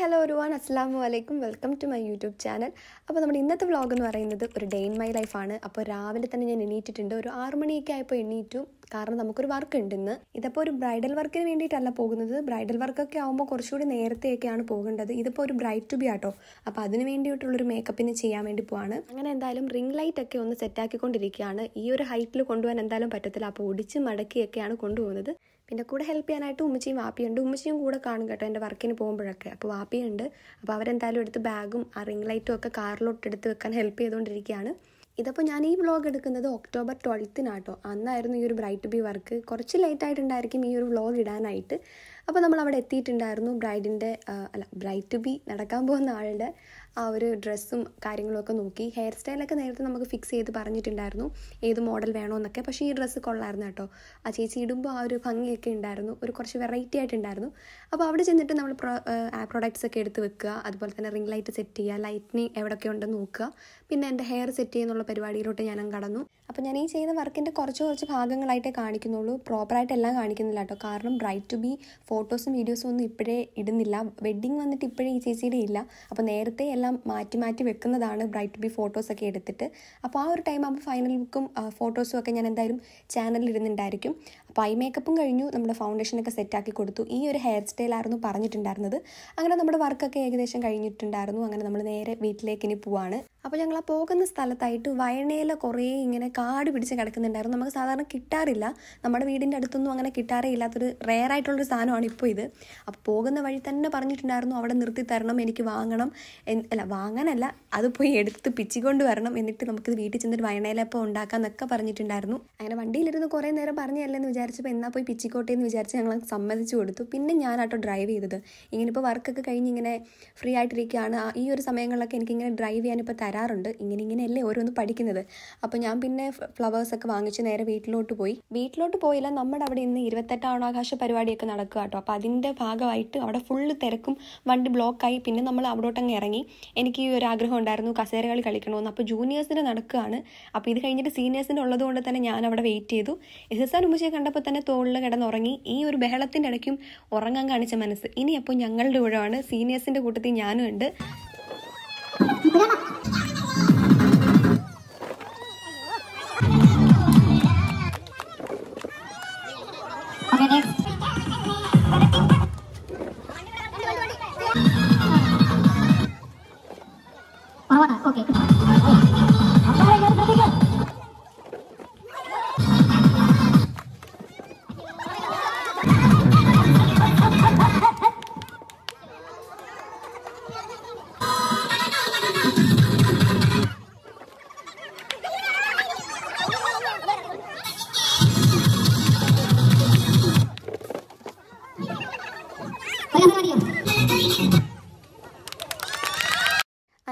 hello ഒരുവാൻ അസ്സാം വലൈക്കും welcome to my YouTube channel അപ്പോൾ നമ്മുടെ ഇന്നത്തെ വ്ളോഗ് എന്ന് പറയുന്നത് ഒരു ഡേ ഇൻ മൈ ലൈഫാണ് അപ്പോൾ രാവിലെ തന്നെ ഞാൻ എണീറ്റിട്ടുണ്ട് ഒരു ആറ് മണിയൊക്കെ ആയപ്പോൾ എണീറ്റു കാരണം നമുക്കൊരു വർക്ക് ഉണ്ട് ഇന്ന് ഇതിപ്പോൾ ഒരു ബ്രൈഡൽ വർക്കിന് വേണ്ടിയിട്ടല്ല പോകുന്നത് ബ്രൈഡൽ വർക്കൊക്കെ ആകുമ്പോൾ കുറച്ചുകൂടി നേരത്തെയൊക്കെയാണ് പോകേണ്ടത് ഇതിപ്പോൾ ഒരു ബ്രൈറ്റ് ടു ബി ആട്ടോ അപ്പോൾ അതിന് വേണ്ടിയിട്ടുള്ളൊരു മേക്കപ്പിന് ചെയ്യാൻ വേണ്ടി പോവാണ് അങ്ങനെ എന്തായാലും റിംഗ് ലൈറ്റ് ഒക്കെ ഒന്ന് സെറ്റാക്കിക്കൊണ്ടിരിക്കുകയാണ് ഈ ഒരു ഹൈറ്റിൽ കൊണ്ടുപോകാൻ എന്തായാലും പറ്റത്തില്ല അപ്പോൾ ഒടിച്ച് മടക്കിയൊക്കെയാണ് കൊണ്ടുപോകുന്നത് പിന്നെ കൂടെ ഹെൽപ്പ് ചെയ്യാനായിട്ട് ഉമ്മച്ചിയും വാപ്പിയുണ്ട് ഉമ്മച്ചിയും കൂടെ കാണും കേട്ടോ എൻ്റെ വർക്കിന് പോകുമ്പോഴൊക്കെ അപ്പോൾ വാപ്പിയുണ്ട് അപ്പോൾ അവരെന്തായാലും എടുത്ത് ബാഗും ആ റിംഗ് ലൈറ്റും ഒക്കെ കാറിലോട്ട് എടുത്ത് വെക്കാൻ ഹെൽപ്പ് ചെയ്തുകൊണ്ടിരിക്കുകയാണ് ഇതപ്പോൾ ഞാൻ ഈ വ്ളോഗ് എടുക്കുന്നത് ഒക്ടോബർ ട്വൽത്തിനാട്ടോ അന്നായിരുന്നു ഈ ഒരു ബ്രൈറ്റ് ബി വർക്ക് കുറച്ച് ലേറ്റായിട്ടുണ്ടായിരിക്കും ഈ ഒരു വ്ളോഗ് ഇടാനായിട്ട് അപ്പോൾ നമ്മൾ അവിടെ എത്തിയിട്ടുണ്ടായിരുന്നു ബ്രൈഡിൻ്റെ അല്ല ബ്രൈറ്റ് ബി നടക്കാൻ പോകുന്ന ആളുടെ ആ ഒരു ഡ്രസ്സും കാര്യങ്ങളൊക്കെ നോക്കി ഹെയർ സ്റ്റൈലൊക്കെ നേരത്തെ നമുക്ക് ഫിക്സ് ചെയ്ത് പറഞ്ഞിട്ടുണ്ടായിരുന്നു ഏത് മോഡൽ വേണമെന്നൊക്കെ പക്ഷേ ഈ ഡ്രസ്സ് കൊള്ളായിരുന്നു കേട്ടോ ആ ചേച്ചി ഇടുമ്പോൾ ആ ഒരു ഭംഗിയൊക്കെ ഉണ്ടായിരുന്നു ഒരു കുറച്ച് വെറൈറ്റി ആയിട്ടുണ്ടായിരുന്നു അപ്പോൾ അവിടെ ചെന്നിട്ട് നമ്മൾ പ്രൊഡക്ട്സ് ഒക്കെ എടുത്ത് വെക്കുക അതുപോലെ തന്നെ റിംഗ് ലൈറ്റ് സെറ്റ് ചെയ്യുക ലൈറ്റിനിങ് എവിടെയൊക്കെ ഉണ്ടെന്ന് നോക്കുക പിന്നെ എൻ്റെ ഹെയർ സെറ്റ് ചെയ്യുന്നുള്ള പരിപാടിയിലോട്ട് ഞാൻ കടന്നു അപ്പോൾ ഞാൻ ഈ ചെയ്യുന്ന വർക്കിൻ്റെ കുറച്ച് കുറച്ച് ഭാഗങ്ങളായിട്ടേ കാണിക്കുന്നുള്ളൂ പ്രോപ്പറായിട്ട് എല്ലാം കാണിക്കുന്നില്ല കേട്ടോ കാരണം ബ്രൈറ്റ് ടു ബി ഫോട്ടോസും വീഡിയോസും ഒന്നും ഇപ്പോഴേ ഇടുന്നില്ല വെഡ്ഡിങ് വന്നിട്ട് ഇപ്പോഴേ ഈ ചേച്ചിയുടെ ഇല്ല അപ്പോൾ നേരത്തെ എല്ലാം എല്ലാം മാറ്റി മാറ്റി വെക്കുന്നതാണ് ബ്രൈറ്റ് ബി ബി ഫോട്ടോസൊക്കെ എടുത്തിട്ട് അപ്പോൾ ആ ഒരു ടൈം ആകുമ്പോൾ ഫൈനൽ ബുക്കും ഫോട്ടോസും ഒക്കെ ഞാൻ എന്തായാലും ചാനലിൽ ഇരുന്നുണ്ടായിരിക്കും അപ്പോൾ ഐ മേക്കപ്പും കഴിഞ്ഞു നമ്മുടെ ഫൗണ്ടേഷനൊക്കെ സെറ്റാക്കി കൊടുത്തു ഈ ഒരു ഹെയർ സ്റ്റൈലായിരുന്നു പറഞ്ഞിട്ടുണ്ടായിരുന്നത് അങ്ങനെ നമ്മുടെ വർക്കൊക്കെ ഏകദേശം കഴിഞ്ഞിട്ടുണ്ടായിരുന്നു അങ്ങനെ നമ്മൾ നേരെ വീട്ടിലേക്ക് ഇനി പോവാണ് അപ്പോൾ ഞങ്ങൾ ആ പോകുന്ന സ്ഥലത്തായിട്ട് വയണയിലെ കുറേ ഇങ്ങനെ കാട് പിടിച്ച് കിടക്കുന്നുണ്ടായിരുന്നു നമുക്ക് സാധാരണ കിട്ടാറില്ല നമ്മുടെ വീടിൻ്റെ അടുത്തൊന്നും അങ്ങനെ കിട്ടാറേ ഇല്ലാത്തൊരു റെയർ ആയിട്ടുള്ളൊരു സാധനമാണ് ഇപ്പോൾ ഇത് അപ്പോൾ പോകുന്ന വഴി തന്നെ പറഞ്ഞിട്ടുണ്ടായിരുന്നു അവിടെ നിർത്തി തരണം എനിക്ക് വാങ്ങണം അല്ല വാങ്ങാനല്ല അത് പോയി എടുത്ത് പിച്ചിക്കൊണ്ട് വരണം എന്നിട്ട് നമുക്കിത് വീട്ടിൽ ചെന്നിട്ട് വയണയിലപ്പം ഉണ്ടാക്കാം എന്നൊക്കെ പറഞ്ഞിട്ടുണ്ടായിരുന്നു അങ്ങനെ വണ്ടിയിലിരുന്ന് കുറേ നേരം പറഞ്ഞതല്ലെന്ന് വിചാരിച്ചപ്പോൾ എന്നാൽ പോയി പിച്ചിക്കോട്ടെ എന്ന് വിചാരിച്ച് ഞങ്ങൾ സമ്മതിച്ചു കൊടുത്തു പിന്നെ ഞാൻ ആട്ടോ ഡ്രൈവ് ചെയ്തത് ഇങ്ങനെ ഇപ്പോൾ വർക്കൊക്കെ കഴിഞ്ഞ് ഇങ്ങനെ ഫ്രീ ആയിട്ടിരിക്കുകയാണ് ഈ ഒരു സമയങ്ങളിലൊക്കെ എനിക്കിങ്ങനെ ഡ്രൈവ് ചെയ്യാനിപ്പോൾ തരാറുണ്ട് ഇങ്ങനെ ഇങ്ങനെയല്ലേ ഓരോന്ന് പഠിക്കുന്നത് അപ്പോൾ ഞാൻ പിന്നെ ഫ്ലവേഴ്സൊക്കെ വാങ്ങിച്ച് നേരെ വീട്ടിലോട്ട് പോയി വീട്ടിലോട്ട് പോയില്ല നമ്മുടെ അവിടെ ഇന്ന് ഇരുപത്തെട്ടാം ഓണാകാശ പരിപാടിയൊക്കെ നടക്കുക കേട്ടോ അപ്പോൾ അതിൻ്റെ ഭാഗമായിട്ട് അവിടെ ഫുള്ള് തിരക്കും വണ്ടി ബ്ലോക്കായി പിന്നെ നമ്മൾ അവിടോട്ടങ്ങ് ഇറങ്ങി എനിക്ക് ഈ ഒരു ആഗ്രഹം ഉണ്ടായിരുന്നു കസേരകളി കളിക്കണമെന്ന് അപ്പോൾ ജൂനിയേഴ്സിന് നടക്കുകയാണ് അപ്പോൾ ഇത് കഴിഞ്ഞിട്ട് സീനിയേഴ്സിൻ്റെ ഉള്ളതുകൊണ്ട് തന്നെ ഞാൻ അവിടെ വെയിറ്റ് ചെയ്തു എഹ്സാൻ ഉമ്മശയെ കണ്ട കണ്ടപ്പോൾ തന്നെ തോളിൽ കിടന്നുറങ്ങി ഈ ഒരു ബഹളത്തിൻ്റെ ഇടയ്ക്കും ഉറങ്ങാൻ കാണിച്ച മനസ്സ് ഇനി അപ്പോൾ ഞങ്ങളുടെ ഊഴമാണ് സീനിയേഴ്സിൻ്റെ കൂട്ടത്തിൽ ഞാനും ഉണ്ട് ഓക്കെ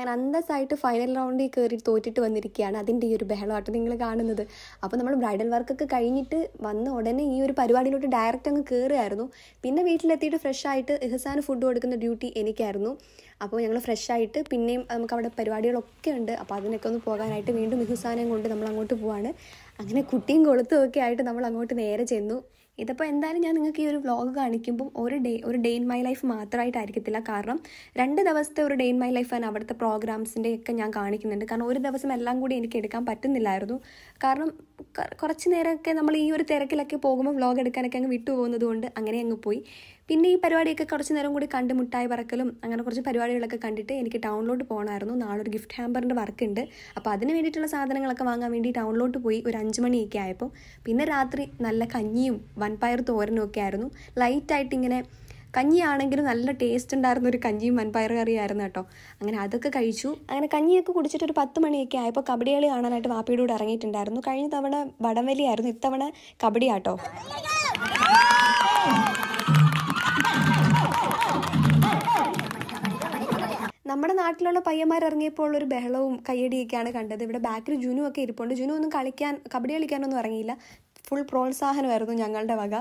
ഞാൻ അന്തസ്സായിട്ട് ഫൈനൽ റൗണ്ടിൽ കയറി തോറ്റിട്ട് വന്നിരിക്കുകയാണ് അതിൻ്റെ ഈ ഒരു ബഹളമായിട്ട് നിങ്ങൾ കാണുന്നത് അപ്പോൾ നമ്മൾ ബ്രൈഡൽ വർക്കൊക്കെ കഴിഞ്ഞിട്ട് വന്ന ഉടനെ ഈ ഒരു പരിപാടിയിലോട്ട് ഡയറക്റ്റ് അങ്ങ് കയറുമായിരുന്നു പിന്നെ വീട്ടിലെത്തിയിട്ട് ഫ്രഷ് ആയിട്ട് ഇഹസാന് ഫുഡ് കൊടുക്കുന്ന ഡ്യൂട്ടി എനിക്കായിരുന്നു അപ്പോൾ ഞങ്ങൾ ഫ്രഷ് ആയിട്ട് പിന്നെയും നമുക്ക് അവിടെ പരിപാടികളൊക്കെ ഉണ്ട് അപ്പോൾ അതിനൊക്കെ ഒന്ന് പോകാനായിട്ട് വീണ്ടും ഇഹസാനെയും കൊണ്ട് നമ്മൾ അങ്ങോട്ട് പോവാണ് അങ്ങനെ കുട്ടിയും കൊളുത്തും ഒക്കെ ആയിട്ട് നമ്മൾ അങ്ങോട്ട് നേരെ ചെന്നു ഇതിപ്പോൾ എന്തായാലും ഞാൻ നിങ്ങൾക്ക് ഈ ഒരു വ്ളോഗ് കാണിക്കുമ്പോൾ ഒരു ഡേ ഒരു ഡേ ഇൻ മൈ ലൈഫ് മാത്രമായിട്ടായിരിക്കത്തില്ല കാരണം രണ്ട് ദിവസത്തെ ഒരു ഡേ ഇൻ മൈ ലൈഫ് ആണ് അവിടുത്തെ പ്രോഗ്രാംസിൻ്റെയൊക്കെ ഞാൻ കാണിക്കുന്നുണ്ട് കാരണം ഒരു ദിവസം എല്ലാം കൂടി എനിക്ക് എടുക്കാൻ പറ്റുന്നില്ലായിരുന്നു കാരണം കുറച്ച് നേരമൊക്കെ നമ്മൾ ഈ ഒരു തിരക്കിലൊക്കെ പോകുമ്പോൾ വ്ളോഗ് എടുക്കാനൊക്കെ അങ്ങ് വിട്ടുപോകുന്നത് കൊണ്ട് അങ്ങനെ അങ്ങ് പോയി പിന്നെ ഈ പരിപാടിയൊക്കെ കുറച്ച് നേരം കൂടി കണ്ട് മുട്ടായി പറക്കലും അങ്ങനെ കുറച്ച് പരിപാടികളൊക്കെ കണ്ടിട്ട് എനിക്ക് ടൗണിലോട്ട് പോകണമായിരുന്നു നാളൊരു ഗിഫ്റ്റ് ഹാമ്പറിൻ്റെ വർക്ക് ഉണ്ട് അപ്പോൾ അതിന് വേണ്ടിയിട്ടുള്ള സാധനങ്ങളൊക്കെ വാങ്ങാൻ വേണ്ടി ടൗണിലോട്ട് പോയി ഒരു അഞ്ച് മണിയൊക്കെ ആയപ്പോൾ പിന്നെ രാത്രി നല്ല കഞ്ഞിയും വൻപയർ തോരനും ഒക്കെ ആയിരുന്നു ലൈറ്റായിട്ടിങ്ങനെ കഞ്ഞിയാണെങ്കിലും നല്ല ടേസ്റ്റ് ഉണ്ടായിരുന്ന ഒരു കഞ്ഞിയും മൺപയർ കറിയായിരുന്നു കേട്ടോ അങ്ങനെ അതൊക്കെ കഴിച്ചു അങ്ങനെ കഞ്ഞിയൊക്കെ കുടിച്ചിട്ട് ഒരു പത്ത് മണിയൊക്കെ ആയപ്പോൾ കബഡി കളി കാണാനായിട്ട് വാപ്പിയുടെ കൂടെ ഇറങ്ങിയിട്ടുണ്ടായിരുന്നു കഴിഞ്ഞ തവണ വടംവലിയായിരുന്നു ഇത്തവണ ആട്ടോ നമ്മുടെ നാട്ടിലുള്ള പയ്യന്മാർ ഇറങ്ങിയപ്പോൾ ഒരു ബഹളവും കയ്യടിയൊക്കെയാണ് കണ്ടത് ഇവിടെ ബാക്കിൽ ജുനു ഒക്കെ ഇരിപ്പുണ്ട് ജുനു ഒന്നും കളിക്കാൻ കബഡി കളിക്കാനൊന്നും ഇറങ്ങിയില്ല ഫുൾ പ്രോത്സാഹനമായിരുന്നു ഞങ്ങളുടെ വക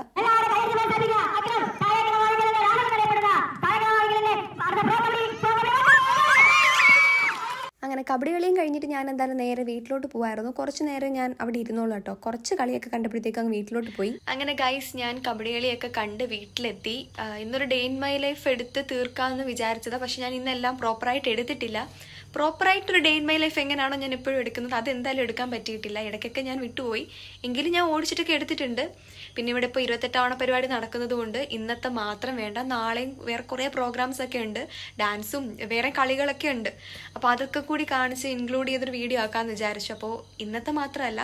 കബഡി കളിയും കഴിഞ്ഞിട്ട് ഞാൻ എന്തായാലും നേരെ വീട്ടിലോട്ട് പോവായിരുന്നു കുറച്ച് നേരം ഞാൻ അവിടെ ഇരുന്നോളൂ കേട്ടോ കുറച്ച് കളിയൊക്കെ കണ്ടപ്പോഴത്തേക്ക് അങ്ങ് വീട്ടിലോട്ട് പോയി അങ്ങനെ ഗൈസ് ഞാൻ കബഡി കളിയൊക്കെ കണ്ട് വീട്ടിലെത്തി ഇന്നൊരു ഡേ ഇൻ മൈ ലൈഫ് എടുത്ത് തീർക്കാമെന്ന് വിചാരിച്ചതാണ് പക്ഷെ ഞാൻ ഇന്നെല്ലാം പ്രോപ്പറായിട്ട് എടുത്തിട്ടില്ല ഒരു ഡേ ഇൻ മൈ ലൈഫ് എങ്ങനെയാണോ ഞാൻ എപ്പോഴും എടുക്കുന്നത് അത് എന്തായാലും എടുക്കാൻ പറ്റിയിട്ടില്ല ഇടയ്ക്കൊക്കെ ഞാൻ വിട്ടുപോയി എങ്കിലും ഞാൻ ഓടിച്ചിട്ടൊക്കെ എടുത്തിട്ടുണ്ട് പിന്നെ ഇവിടെ ഇപ്പോൾ ഇരുപത്തെട്ടാവണ പരിപാടി നടക്കുന്നത് കൊണ്ട് ഇന്നത്തെ മാത്രം വേണ്ട നാളെയും വേറെ കുറേ പ്രോഗ്രാംസ് ഒക്കെ ഉണ്ട് ഡാൻസും വേറെ കളികളൊക്കെ ഉണ്ട് അപ്പോൾ അതൊക്കെ കൂടി കാണിച്ച് ഇൻക്ലൂഡ് ചെയ്തൊരു വീഡിയോ ആക്കാമെന്ന് വിചാരിച്ചു അപ്പോൾ ഇന്നത്തെ മാത്രമല്ല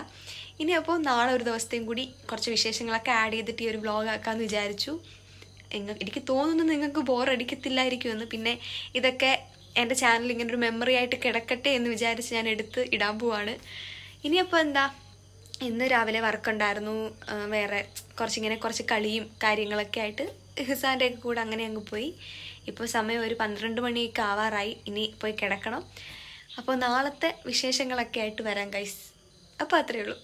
ഇനി അപ്പോൾ നാളെ ഒരു ദിവസത്തെയും കൂടി കുറച്ച് വിശേഷങ്ങളൊക്കെ ആഡ് ചെയ്തിട്ട് ഈ ഒരു വ്ളോഗ് ആക്കാമെന്ന് വിചാരിച്ചു എനിക്ക് തോന്നുന്നു നിങ്ങൾക്ക് ബോറടിക്കത്തില്ലായിരിക്കുമെന്ന് പിന്നെ ഇതൊക്കെ എൻ്റെ ചാനൽ ഇങ്ങനെ ഒരു മെമ്മറി ആയിട്ട് കിടക്കട്ടെ എന്ന് വിചാരിച്ച് ഞാൻ എടുത്ത് ഇടാൻ പോവാണ് ഇനിയപ്പോൾ എന്താ ഇന്ന് രാവിലെ വർക്കുണ്ടായിരുന്നു വേറെ കുറച്ചിങ്ങനെ കുറച്ച് കളിയും കാര്യങ്ങളൊക്കെ ആയിട്ട് ഹിസാൻ്റെ ഒക്കെ കൂടെ അങ്ങനെ അങ്ങ് പോയി ഇപ്പോൾ സമയം ഒരു പന്ത്രണ്ട് മണിയൊക്കെ ആവാറായി ഇനി പോയി കിടക്കണം അപ്പോൾ നാളത്തെ വിശേഷങ്ങളൊക്കെ ആയിട്ട് വരാം കൈസ് അപ്പോൾ അത്രയേ ഉള്ളൂ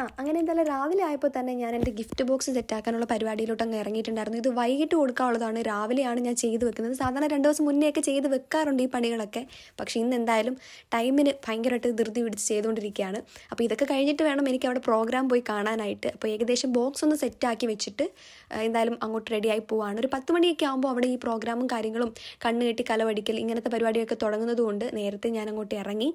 ആ അങ്ങനെ എന്തായാലും രാവിലെ ആയപ്പോൾ തന്നെ ഞാൻ എൻ്റെ ഗിഫ്റ്റ് ബോക്സ് സെറ്റാക്കാനുള്ള പരിപാടിയിലോട്ട് അങ്ങ് ഇറങ്ങിയിട്ടുണ്ടായിരുന്നു ഇത് വൈകിട്ട് കൊടുക്കാനുള്ളതാണ് രാവിലെയാണ് ഞാൻ ചെയ്ത് വെക്കുന്നത് സാധാരണ രണ്ട് ദിവസം ഒക്കെ ചെയ്ത് വെക്കാറുണ്ട് ഈ പണികളൊക്കെ പക്ഷേ ഇന്ന് എന്തായാലും ടൈമിന് ഭയങ്കരമായിട്ട് ധൃതി പിടിച്ച് ചെയ്തുകൊണ്ടിരിക്കുകയാണ് അപ്പോൾ ഇതൊക്കെ കഴിഞ്ഞിട്ട് വേണം എനിക്ക് അവിടെ പ്രോഗ്രാം പോയി കാണാനായിട്ട് അപ്പോൾ ഏകദേശം ബോക്സ് ഒന്ന് സെറ്റാക്കി വെച്ചിട്ട് എന്തായാലും അങ്ങോട്ട് റെഡിയായി പോവാണ് ഒരു പത്ത് മണിയൊക്കെ ആകുമ്പോൾ അവിടെ ഈ പ്രോഗ്രാമും കാര്യങ്ങളും കണ്ണുകെട്ടി കലവടിക്കൽ ഇങ്ങനത്തെ പരിപാടിയൊക്കെ തുടങ്ങുന്നതുകൊണ്ട് നേരത്തെ ഞാൻ അങ്ങോട്ട് ഇറങ്ങി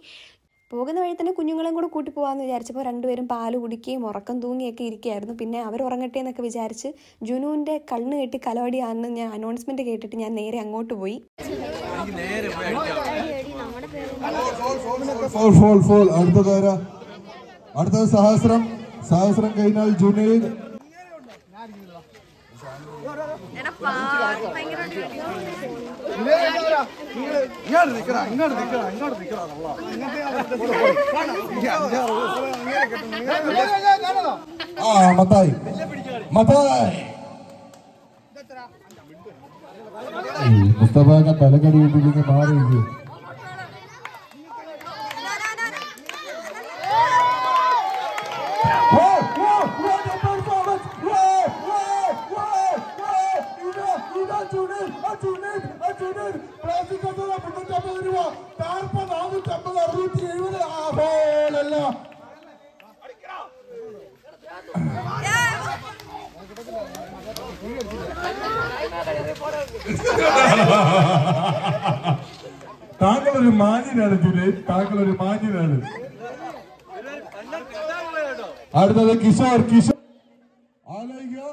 പോകുന്ന വഴി തന്നെ കുഞ്ഞുങ്ങളെയും കൂടെ കൂട്ടി പോകാമെന്ന് വിചാരിച്ചപ്പോൾ രണ്ടുപേരും പാല് കുടിക്കുകയും ഉറക്കം തൂങ്ങിയൊക്കെ ഇരിക്കുകയായിരുന്നു പിന്നെ അവർ ഉറങ്ങട്ടെ എന്നൊക്കെ വിചാരിച്ച് ജുനുവിൻ്റെ കണ്ണ് കെട്ടി കലവടിയാണെന്ന് ഞാൻ അനൗൺസ്മെന്റ് കേട്ടിട്ട് ഞാൻ നേരെ അങ്ങോട്ട് പോയി അടുത്ത സഹസ്രം സഹസ്രം കഴിഞ്ഞാൽ ജുനൈദ് ഇങ്ങോട്ട് നിൽക്കടാ ഇങ്ങോട്ട് നിൽക്കടാ ഇങ്ങോട്ട് നിൽക്കടാ ആ മത്തായി മത്തായി മുസ്തഫ തലക്കടി വീട്ടിലേക്ക് മാറിയിരിക്കും അച്ഛനും പ്ലാസ്റ്റിക് മുന്നൂറ്റമ്പത് രൂപ നാനൂറ്റമ്പത് അറുന്നൂറ്റി എഴുപത് ആഹോലല്ല താങ്കൾ ഒരു മാന്യനാണ് ജുലൈ താങ്കൾ ഒരു മാന്യനാണ് അടുത്തത് കിഷോർ കിഷോർ ആലോചിക്കുക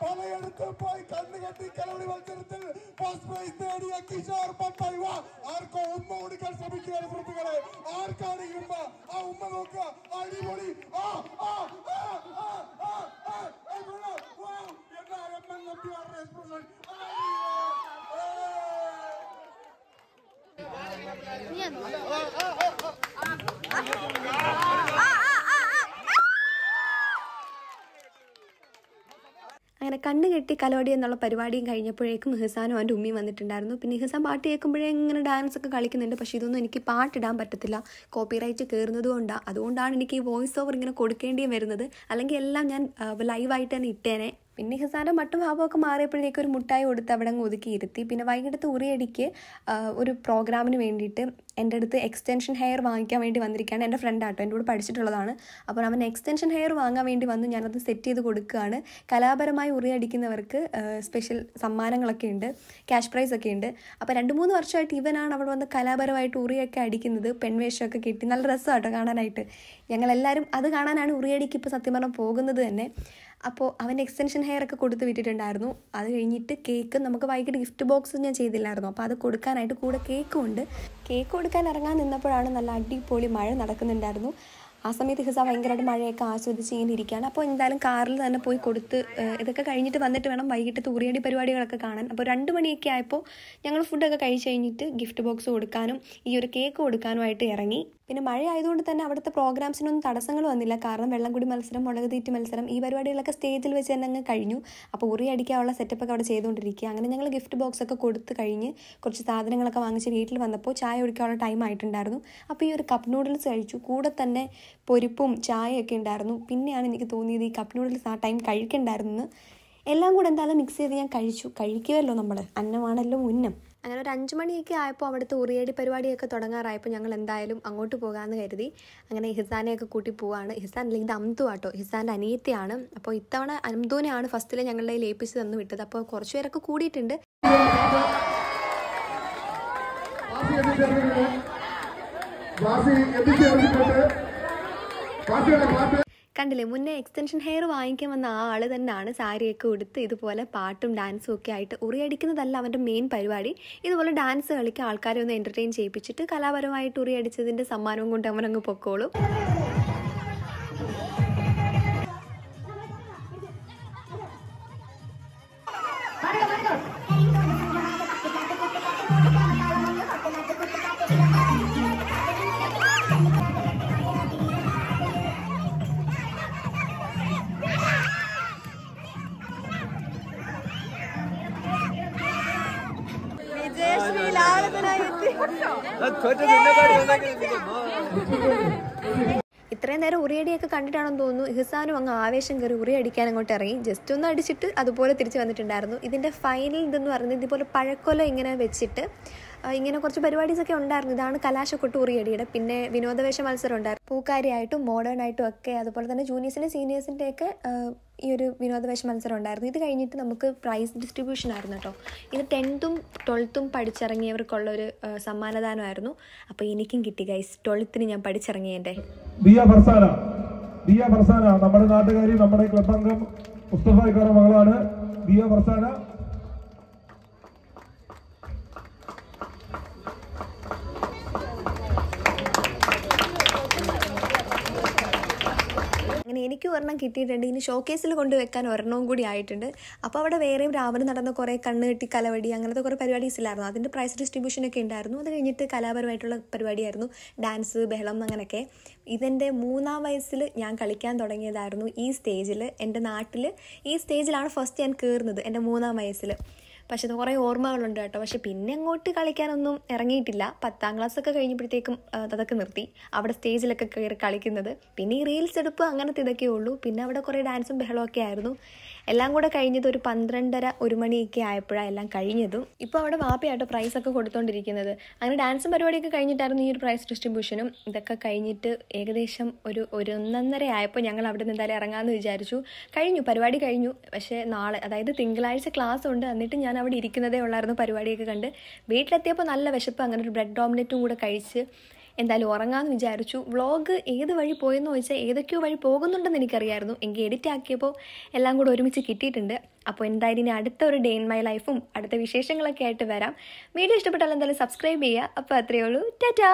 പലയിടത്ത് പോയി കണ്ണു കെട്ടി കളവടി മത്സരത്തിൽ പ്രൈസ് നേടിയ കിഷോർ പമ്പൈവ ആർക്കോ ഉമ്മ കൊടുക്കാൻ ശ്രമിക്കുകയാണ് സുഹൃത്തുക്കളെ ആർക്കാണ് ഈ ഉമ്മ ആ ഉമ്മ നോക്കുക അടിപൊളി ആ ആ ആ ആ ആ ആ ആ ആ ആ കണ്ണുകെട്ടി കലോടി എന്നുള്ള പരിപാടിയും കഴിഞ്ഞപ്പോഴേക്കും ഹിസാനും അവൻ്റെ ഉമ്മയും വന്നിട്ടുണ്ടായിരുന്നു പിന്നെ ഹിസാൻ പാട്ട് കേൾക്കുമ്പോഴേ ഇങ്ങനെ ഡാൻസ് ഒക്കെ കളിക്കുന്നുണ്ട് പക്ഷേ ഇതൊന്നും എനിക്ക് പാട്ടിടാൻ പറ്റത്തില്ല കോപ്പിറൈറ്റ് കയറുന്നത് അതുകൊണ്ടാണ് എനിക്ക് ഈ വോയിസ് ഓവർ ഇങ്ങനെ കൊടുക്കേണ്ടിയും വരുന്നത് അല്ലെങ്കിൽ എല്ലാം ഞാൻ ലൈവായിട്ട് തന്നെ ഇട്ടേനെ പിന്നെ ഹിസാൻ്റെ മട്ടും ഭാവമൊക്കെ മാറിയപ്പോഴേക്കും ഒരു മുട്ടായി കൊടുത്ത് അവിടെ ഒതുക്കിയിരുത്തി പിന്നെ വൈകിട്ടത്തെ ഉറിയടിക്ക് ഒരു പ്രോഗ്രാമിന് വേണ്ടിയിട്ട് എൻ്റെ അടുത്ത് എക്സ്റ്റൻഷൻ ഹെയർ വാങ്ങിക്കാൻ വേണ്ടി വന്നിരിക്കുകയാണ് എൻ്റെ ഫ്രണ്ട് ആട്ടോ എൻ്റെ കൂടെ പഠിച്ചിട്ടുള്ളതാണ് അപ്പോൾ അവൻ എക്സ്റ്റൻഷൻ ഹെയർ വാങ്ങാൻ വേണ്ടി വന്ന് ഞാനത് സെറ്റ് ചെയ്ത് കൊടുക്കുകയാണ് കലാപരമായി ഉറിയടിക്കുന്നവർക്ക് സ്പെഷ്യൽ സമ്മാനങ്ങളൊക്കെ ഉണ്ട് ക്യാഷ് പ്രൈസ് ഒക്കെ ഉണ്ട് അപ്പോൾ രണ്ട് മൂന്ന് വർഷമായിട്ട് ഇവനാണ് അവിടെ വന്ന് കലാപരമായിട്ട് ഉറിയൊക്കെ അടിക്കുന്നത് പെൺവേഷമൊക്കെ കിട്ടി നല്ല രസമാട്ടോ കാണാനായിട്ട് ഞങ്ങളെല്ലാവരും അത് കാണാനാണ് ഉറിയടിക്ക് ഇപ്പോൾ സത്യം പറഞ്ഞാൽ പോകുന്നത് തന്നെ അപ്പോൾ അവൻ്റെ എക്സ്റ്റൻഷൻ ഹെയർ ഒക്കെ കൊടുത്ത് വിട്ടിട്ടുണ്ടായിരുന്നു അത് കഴിഞ്ഞിട്ട് കേക്ക് നമുക്ക് വൈകിട്ട് ഗിഫ്റ്റ് ബോക്സ് ഞാൻ ചെയ്തില്ലായിരുന്നു അപ്പോൾ അത് കൊടുക്കാനായിട്ട് കൂടെ കേക്കും ഉണ്ട് കേക്ക് കൊടുക്കാൻ ഇറങ്ങാൻ നിന്നപ്പോഴാണ് നല്ല അടിപൊളി മഴ നടക്കുന്നുണ്ടായിരുന്നു ആ സമയത്ത് ഹിസ ഭയങ്കരമായിട്ട് മഴയൊക്കെ ആസ്വദിച്ച് ഇങ്ങനെ ഇരിക്കുകയാണ് അപ്പോൾ എന്തായാലും കാറിൽ തന്നെ പോയി കൊടുത്ത് ഇതൊക്കെ കഴിഞ്ഞിട്ട് വന്നിട്ട് വേണം വൈകിട്ട് തൂറിയടി പരിപാടികളൊക്കെ കാണാൻ അപ്പോൾ രണ്ട് മണിയൊക്കെ ആയപ്പോൾ ഞങ്ങൾ ഫുഡൊക്കെ കഴിച്ച് കഴിഞ്ഞിട്ട് ഗിഫ്റ്റ് ബോക്സ് കൊടുക്കാനും ഈ ഒരു കേക്ക് കൊടുക്കാനുമായിട്ട് ഇറങ്ങി പിന്നെ മഴ ആയതുകൊണ്ട് തന്നെ അവിടുത്തെ പ്രോഗ്രാംസിനൊന്നും തടസ്സങ്ങൾ വന്നില്ല കാരണം വെള്ളംകുടി മത്സരം മുളകുതീറ്റ് മത്സരം ഈ പരിപാടികളൊക്കെ സ്റ്റേജിൽ വെച്ച് തന്നെ അങ്ങ് കഴിഞ്ഞു അപ്പോൾ ഉറി അടിക്കാനുള്ള സെറ്റപ്പൊക്കെ അവിടെ ചെയ്തുകൊണ്ടിരിക്കുക അങ്ങനെ ഞങ്ങൾ ഗിഫ്റ്റ് ബോക്സ് ഒക്കെ കൊടുത്ത് കഴിഞ്ഞ് കുറച്ച് സാധനങ്ങളൊക്കെ വാങ്ങിച്ച് വീട്ടിൽ വന്നപ്പോൾ ചായ ഒഴിക്കാനുള്ള ടൈം ആയിട്ടുണ്ടായിരുന്നു അപ്പോൾ ഈ ഒരു കപ്പ് നൂഡിൽസ് കഴിച്ചു കൂടെ തന്നെ പൊരിപ്പും ചായയൊക്കെ ഉണ്ടായിരുന്നു പിന്നെയാണ് എനിക്ക് തോന്നിയത് ഈ കപ്പ് നൂഡിൽസ് ആ ടൈം കഴിക്കണ്ടായിരുന്നു എല്ലാം കൂടെ എന്തായാലും മിക്സ് ചെയ്ത് ഞാൻ കഴിച്ചു കഴിക്കുമല്ലോ നമ്മൾ അന്നമാണല്ലോ ഉന്നം അങ്ങനെ ഒരു അഞ്ച് മണിയൊക്കെ ആയപ്പോൾ അവിടുത്തെ ഉറിയടി പരിപാടിയൊക്കെ തുടങ്ങാറായപ്പോൾ ഞങ്ങൾ എന്തായാലും അങ്ങോട്ട് പോകാമെന്ന് കരുതി അങ്ങനെ ഹിസാനെയൊക്കെ കൂട്ടി പോവാണ് ഹിസാൻ അല്ലെങ്കിൽ ഇത് അംതു ആട്ടോ ഹിസാൻ്റെ അനിയത്തിയാണ് അപ്പോൾ ഇത്തവണ അംതുവിനെയാണ് ഫസ്റ്റിലെ ഞങ്ങളുടെ ഏൽപ്പിച്ച് തന്നു വിട്ടത് അപ്പോൾ കുറച്ച് പേരൊക്കെ കൂടിയിട്ടുണ്ട് ക്ലാസ്സിൽ കണ്ടില്ലേ മുന്നേ എക്സ്റ്റൻഷൻ ഹെയർ വാങ്ങിക്കാൻ വന്ന ആ ആൾ തന്നെയാണ് സാരിയൊക്കെ ഉടുത്ത് ഇതുപോലെ പാട്ടും ഡാൻസും ഒക്കെ ആയിട്ട് ഉറിയടിക്കുന്നതല്ല അവൻ്റെ മെയിൻ പരിപാടി ഇതുപോലെ ഡാൻസ് കളിക്കുക ആൾക്കാരെ ഒന്ന് എൻ്റർടൈൻ ചെയ്യിപ്പിച്ചിട്ട് കലാപരമായിട്ട് ഉറിയടിച്ചതിൻ്റെ സമ്മാനവും കൊണ്ട് അവനങ്ങ് പൊക്കോളും Let's ഇത്രയും നേരം ഉറിയടിയൊക്കെ കണ്ടിട്ടാണെന്ന് തോന്നുന്നു ഇഹ്സാനും അങ്ങ് ആവേശം കയറി ഉറിയടിക്കാൻ അങ്ങോട്ട് ഇറങ്ങി ജസ്റ്റ് ഒന്ന് അടിച്ചിട്ട് അതുപോലെ തിരിച്ചു വന്നിട്ടുണ്ടായിരുന്നു ഇതിന്റെ ഫൈനൽ ഇതെന്ന് പറയുന്നത് ഇതുപോലെ പഴക്കൊല ഇങ്ങനെ വെച്ചിട്ട് ഇങ്ങനെ കുറച്ച് പരിപാടീസൊക്കെ ഉണ്ടായിരുന്നു ഇതാണ് കലാശക്കൊട്ട് ഉറിയടിയുടെ പിന്നെ വിനോദവേഷ മത്സരം ഉണ്ടായിരുന്നു പൂക്കാരിയായിട്ടും മോഡേൺ ആയിട്ടും ഒക്കെ അതുപോലെ തന്നെ സീനിയേഴ്സിന്റെ ഒക്കെ ഈ ഒരു വിനോദവേഷ മത്സരം ഉണ്ടായിരുന്നു ഇത് കഴിഞ്ഞിട്ട് നമുക്ക് പ്രൈസ് ഡിസ്ട്രിബ്യൂഷൻ ആയിരുന്നു കേട്ടോ ഇത് ടെൻത്തും ട്വൽത്തും പഠിച്ചിറങ്ങിയവർക്കുള്ള ഒരു സമ്മാനദാനമായിരുന്നു അപ്പോൾ എനിക്കും കിട്ടി ഗൈസ് ട്വൽത്തിന് ഞാൻ പഠിച്ചിറങ്ങിയതിൻ്റെ ദിയ ഫർസാന നമ്മുടെ നാട്ടുകാരി നമ്മുടെ ക്ലബ് അംഗം മുസ്തഫ മകളാണ് ദിയ ഫർസാന തന്നെ എനിക്ക് ഒരെണ്ണം കിട്ടിയിട്ടുണ്ട് ഇനി ഷോക്കേസിൽ കൊണ്ടുവെക്കാൻ ഒരെണ്ണവും കൂടി ആയിട്ടുണ്ട് അപ്പോൾ അവിടെ വേറെയും രാവിലെ നടന്ന കുറേ കണ്ണുകെട്ടി കലവടി അങ്ങനത്തെ കുറേ പരിപാടീസ് ഇല്ലായിരുന്നു അതിൻ്റെ പ്രൈസ് ഡിസ്ട്രിബ്യൂഷനൊക്കെ ഉണ്ടായിരുന്നു അത് കഴിഞ്ഞിട്ട് കലാപരമായിട്ടുള്ള പരിപാടിയായിരുന്നു ഡാൻസ് ബഹളം അങ്ങനെയൊക്കെ ഇതെൻ്റെ മൂന്നാം വയസ്സിൽ ഞാൻ കളിക്കാൻ തുടങ്ങിയതായിരുന്നു ഈ സ്റ്റേജിൽ എൻ്റെ നാട്ടിൽ ഈ സ്റ്റേജിലാണ് ഫസ്റ്റ് ഞാൻ കയറുന്നത് എൻ്റെ മൂന്നാം വയസ്സിൽ പക്ഷേ കുറേ ഓർമ്മകളുണ്ട് കേട്ടോ പക്ഷേ പിന്നെ അങ്ങോട്ട് കളിക്കാനൊന്നും ഇറങ്ങിയിട്ടില്ല പത്താം ക്ലാസ്സൊക്കെ കഴിഞ്ഞപ്പോഴത്തേക്കും അതൊക്കെ നിർത്തി അവിടെ സ്റ്റേജിലൊക്കെ കയറി കളിക്കുന്നത് പിന്നെ ഈ റീൽസ് എടുപ്പ് അങ്ങനത്തെ ഇതൊക്കെ ഉള്ളൂ പിന്നെ അവിടെ കുറേ ഡാൻസും ബഹളമൊക്കെ ആയിരുന്നു എല്ലാം കൂടെ കഴിഞ്ഞത് ഒരു പന്ത്രണ്ടര ഒരു മണിയൊക്കെ ആയപ്പോഴാണ് എല്ലാം കഴിഞ്ഞതും ഇപ്പോൾ അവിടെ വാപ്പയായിട്ട് പ്രൈസൊക്കെ കൊടുത്തോണ്ടിരിക്കുന്നത് അങ്ങനെ ഡാൻസും പരിപാടിയൊക്കെ കഴിഞ്ഞിട്ടായിരുന്നു ഈ ഒരു പ്രൈസ് ഡിസ്ട്രിബ്യൂഷനും ഇതൊക്കെ കഴിഞ്ഞിട്ട് ഏകദേശം ഒരു ഒരു ഒന്നൊന്നര ആയപ്പോൾ ഞങ്ങൾ അവിടെ നിന്ന് എന്തായാലും ഇറങ്ങാമെന്ന് വിചാരിച്ചു കഴിഞ്ഞു പരിപാടി കഴിഞ്ഞു പക്ഷേ നാളെ അതായത് തിങ്കളാഴ്ച ക്ലാസ് ഉണ്ട് എന്നിട്ട് ഞാൻ അവിടെ ഇരിക്കുന്നതേ ഉള്ളായിരുന്നു പരിപാടിയൊക്കെ കണ്ട് വീട്ടിലെത്തിയപ്പോൾ നല്ല വിശപ്പ് അങ്ങനെ ഒരു ബ്രെഡ് ഓംലെറ്റും കൂടെ കഴിച്ച് എന്തായാലും ഉറങ്ങാമെന്ന് വിചാരിച്ചു വ്ളോഗ് ഏത് വഴി പോയെന്ന് ചോദിച്ചാൽ ഏതൊക്കെയോ വഴി പോകുന്നുണ്ടെന്ന് എനിക്കറിയായിരുന്നു എങ്കിൽ എഡിറ്റ് ആക്കിയപ്പോൾ എല്ലാം കൂടെ ഒരുമിച്ച് കിട്ടിയിട്ടുണ്ട് അപ്പോൾ എന്തായാലും ഇനി അടുത്ത ഒരു ഡേ ഇൻ മൈ ലൈഫും അടുത്ത വിശേഷങ്ങളൊക്കെ ആയിട്ട് വരാം വീഡിയോ ഇഷ്ടപ്പെട്ടാലും എന്തായാലും സബ്സ്ക്രൈബ് ചെയ്യുക അപ്പോൾ അത്രയേ ഉള്ളൂ ടാറ്റാ